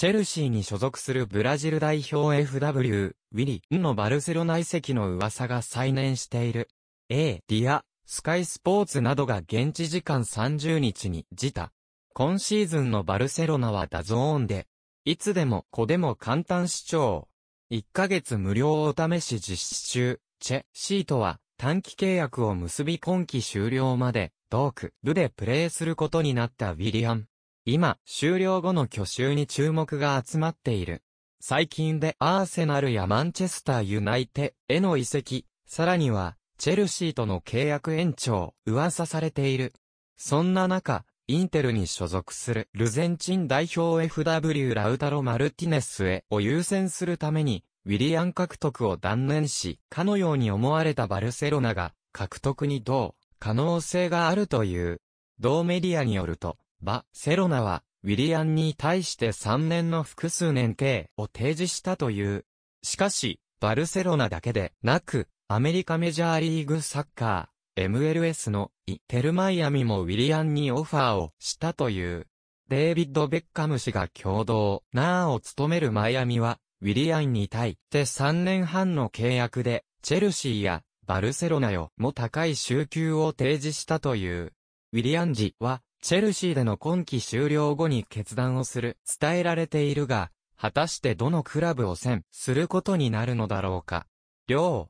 チェルシーに所属するブラジル代表 FW、ウィリンのバルセロナ移籍の噂が再燃している。A、ディア、スカイスポーツなどが現地時間30日に自他。今シーズンのバルセロナはダゾーンで、いつでも子でも簡単視聴。1ヶ月無料お試し実施中、チェ、シートは短期契約を結び今季終了まで、ーク、部でプレーすることになったウィリアン。今、終了後の去就に注目が集まっている。最近でアーセナルやマンチェスターユナイテへの移籍、さらには、チェルシーとの契約延長、噂されている。そんな中、インテルに所属するルゼンチン代表 FW ラウタロ・マルティネスへを優先するために、ウィリアン獲得を断念し、かのように思われたバルセロナが、獲得にどう、可能性があるという。同メディアによると、バセロナは、ウィリアンに対して3年の複数年刑を提示したという。しかし、バルセロナだけでなく、アメリカメジャーリーグサッカー、MLS のイ・テルマイアミもウィリアンにオファーをしたという。デイビッド・ベッカム氏が共同ナーを務めるマイアミは、ウィリアンに対して3年半の契約で、チェルシーやバルセロナよも高い週給を提示したという。ウィリアンジは、チェルシーでの今季終了後に決断をする、伝えられているが、果たしてどのクラブを選することになるのだろうか。両